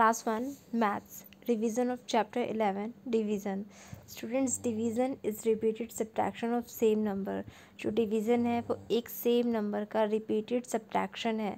class one maths revision of chapter eleven division students division is repeated subtraction of same number जो division है वो एक same number का repeated subtraction है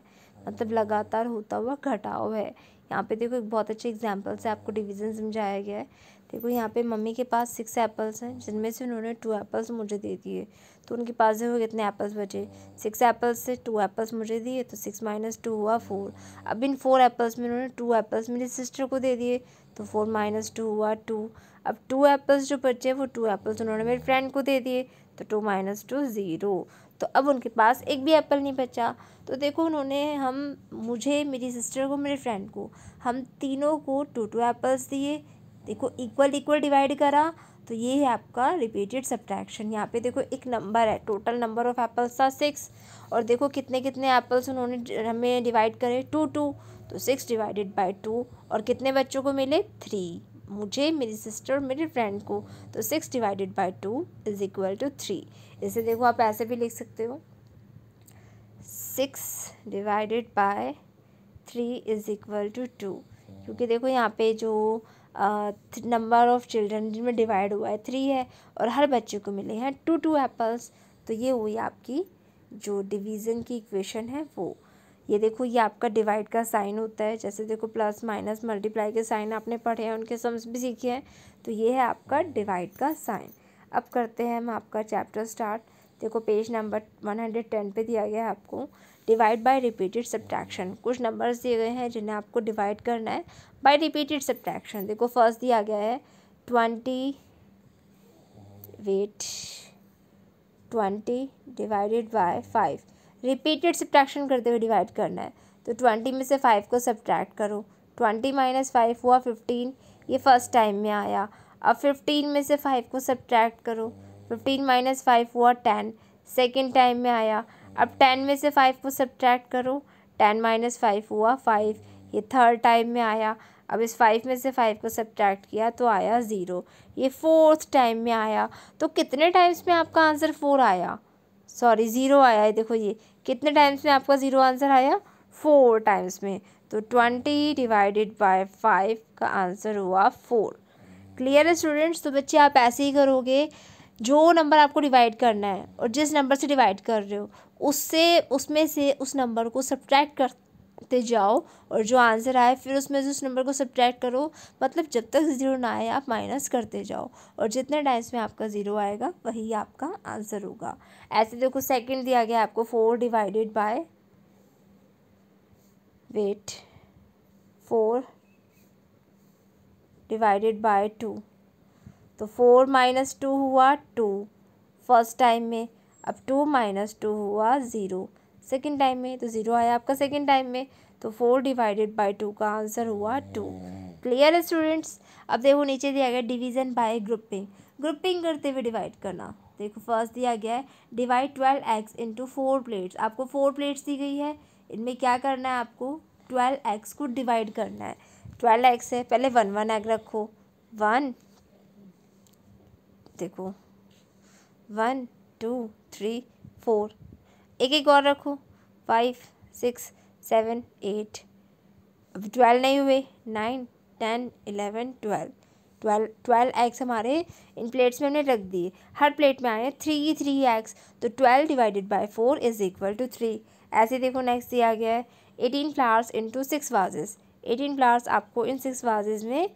मतलब लगातार होता हुआ घटाव है यहाँ पे देखो एक बहुत अच्छे एग्जाम्पल से आपको डिविज़न समझाया गया है देखो यहाँ पे मम्मी के पास सिक्स एप्पल्स हैं जिनमें से उन्होंने टू एप्पल्स मुझे दे दिए तो उनके पास जो कितने एप्पल्स बचे सिक्स एप्पल्स से टू एप्पल्स मुझे दिए तो सिक्स माइनस टू हुआ फोर अब इन फोर एप्पल्स में उन्होंने टू एप्पल्स मेरी सिस्टर को दे दिए तो फोर माइनस टू हुआ टू अब टू एप्पल्स जो बचे वो टू एप्पल्स उन्होंने मेरे फ्रेंड को दे दिए तो टू माइनस टू ज़ीरो तो अब उनके पास एक भी एप्पल नहीं बचा तो देखो उन्होंने हम मुझे मेरी सिस्टर को मेरे फ्रेंड को हम तीनों को टू टू एप्पल्स दिए देखो इक्वल इक्वल डिवाइड करा तो ये है आपका रिपीटेड सब्ट्रैक्शन यहाँ पे देखो एक नंबर है टोटल नंबर ऑफ एप्पल्स था सिक्स और देखो कितने कितने एप्पल्स उन्होंने हमें डिवाइड करे टू टू तो सिक्स डिवाइडेड बाई टू और कितने बच्चों को मिले थ्री मुझे मेरी सिस्टर मेरे फ्रेंड को तो six divided by two is equal to three इसे देखो आप ऐसे भी लिख सकते हो six divided by three is equal to two क्योंकि देखो यहाँ पे जो नंबर ऑफ़ चिल्ड्रन जिनमें डिवाइड हुआ है थ्री है और हर बच्चे को मिले हैं टू टू एप्पल्स तो ये हुई आपकी जो डिवीज़न की इक्वेशन है वो ये देखो ये आपका डिवाइड का साइन होता है जैसे देखो प्लस माइनस मल्टीप्लाई के साइन आपने पढ़े हैं उनके सम्स भी सीखे हैं तो ये है आपका डिवाइड का साइन अब करते हैं हम आपका चैप्टर स्टार्ट देखो page number one hundred ten पर दिया गया है आपको डिवाइड बाई रिपीटेड सब्ट्रैक्शन कुछ नंबर्स दिए गए हैं जिन्हें आपको डिवाइड करना है बाई रिपीटेड सब्ट्रैक्शन देखो फर्स्ट दिया गया है twenty wait twenty divided by five repeated subtraction करते हुए डिवाइड करना है तो ट्वेंटी में से फाइव को सब्ट्रैक्ट करो ट्वेंटी माइनस फाइव हुआ फिफ्टीन ये फर्स्ट टाइम में आया अब फिफ्टीन में से फाइव को सब्ट्रैक्ट करो फिफ्टीन माइनस फाइव हुआ टेन सेकेंड टाइम में आया अब टेन में से फाइव को सब्ट्रैक्ट करो टेन माइनस फाइव हुआ फाइव ये थर्ड टाइम में आया अब इस फाइव में से फाइव को सब्ट्रैक्ट किया तो आया ज़ीरो ये फोर्थ टाइम में आया तो कितने टाइम्स में आपका आंसर फोर आया सॉरी ज़ीरो आया है देखो ये कितने टाइम्स में आपका ज़ीरो आंसर आया फोर टाइम्स में तो ट्वेंटी डिवाइडेड बाय फाइव का आंसर हुआ फोर क्लियर है स्टूडेंट्स तो बच्चे आप ऐसे ही करोगे जो नंबर आपको डिवाइड करना है और जिस नंबर से डिवाइड कर रहे हो उससे उसमें से उस नंबर को सब्ट्रैक्ट करते जाओ और जो आंसर आए फिर उसमें से उस नंबर को सब्ट्रैक्ट करो मतलब जब तक ज़ीरो ना आए आप माइनस करते जाओ और जितने टाइम्स में आपका ज़ीरो आएगा वही आपका आंसर होगा ऐसे देखो सेकंड दिया गया आपको four divided by wait four divided by two तो फोर माइनस टू हुआ टू फर्स्ट टाइम में अब टू माइनस टू हुआ ज़ीरो सेकेंड टाइम में तो ज़ीरो आया आपका सेकेंड टाइम में तो फोर डिवाइडेड बाई टू का आंसर हुआ टू क्लियर है स्टूडेंट्स अब देखो नीचे दिया गया डिवीज़न बाय ग्रुपिंग ग्रुपिंग करते हुए डिवाइड करना देखो फर्स्ट दिया गया है divide twelve X into four plates आपको फोर प्लेट्स दी गई है इनमें क्या करना है आपको ट्वेल्व एक्स को डिवाइड करना है ट्वेल्व एक्स है पहले वन वन एग रखो वन देखो वन टू थ्री फोर एक एक और रखो फाइव सिक्स सेवन एट अब ट्वेल्व नहीं हुए nine ten eleven twelve twelve twelve eggs हमारे इन प्लेट्स में हमने रख दिए हर प्लेट में आए थ्री ही थ्री एग्स तो twelve divided by four is equal to three ऐसे देखो नेक्स्ट दिया गया है eighteen flowers into six vases eighteen flowers आपको इन सिक्स वाजेज़ में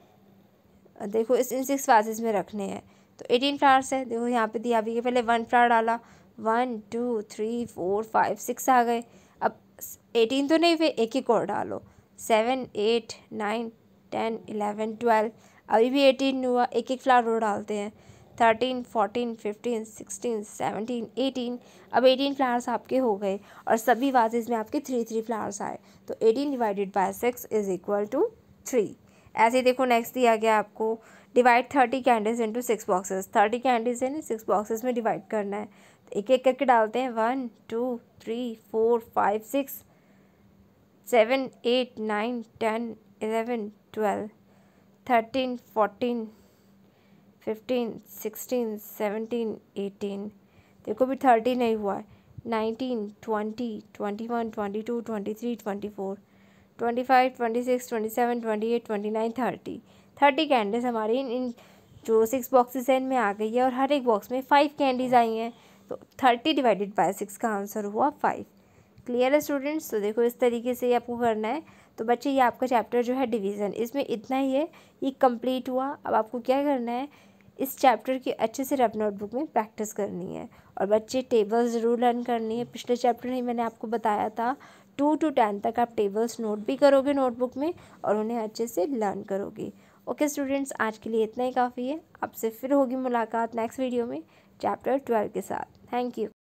देखो इस इन सिक्स वाजेज़ में रखने हैं तो एटीन फ्लावर्स है देखो यहाँ पे दिया भी पहले वन फ्लावर डाला one two three four five six आ गए अब एटीन तो नहीं हुए एक ही और डालो seven eight nine ten eleven twelve अभी भी एटीन हुआ एक एक फ्लावर और डालते हैं thirteen fourteen fifteen sixteen seventeen eighteen अब एटीन फ्लावर्स आपके हो गए और सभी वाजेज़ में आपके थ्री थ्री फ्लावर्स आए तो eighteen divided by six is equal to three ऐसे देखो नेक्स्ट दिया गया आपको divide thirty candles into six boxes thirty candles हैं सिक्स बॉक्सेस में डिवाइड करना है तो एक एक करके डालते हैं one two three four five six seven eight nine ten eleven twelve thirteen fourteen fifteen sixteen seventeen eighteen देखो भी थर्टी नहीं हुआ है nineteen twenty twenty one twenty two twenty three twenty four twenty five twenty six twenty seven twenty eight twenty nine thirty thirty candies हमारी इन, इन जो six boxes हैं इनमें आ गई है और हर एक बॉक्स में फाइव कैंडीज आई हैं तो थर्टी डिवाइडेड बाय सिक्स का आंसर हुआ फाइव क्लियर है स्टूडेंट्स तो देखो इस तरीके से आपको करना है तो बच्चे ये आपका चैप्टर जो है डिवीज़न इसमें इतना ही है ये कंप्लीट हुआ अब आपको क्या करना है इस चैप्टर की अच्छे से रफ नोटबुक में प्रैक्टिस करनी है और बच्चे टेबल्स ज़रूर लर्न करनी है पिछले चैप्टर में मैंने आपको बताया था टू टू टेन तक आप टेबल्स नोट भी करोगे नोटबुक में और उन्हें अच्छे से लर्न करोगे ओके स्टूडेंट्स आज के लिए इतना ही काफ़ी है आपसे फिर होगी मुलाकात नेक्स्ट वीडियो में चैप्टर ट्वेल्व के साथ थैंक यू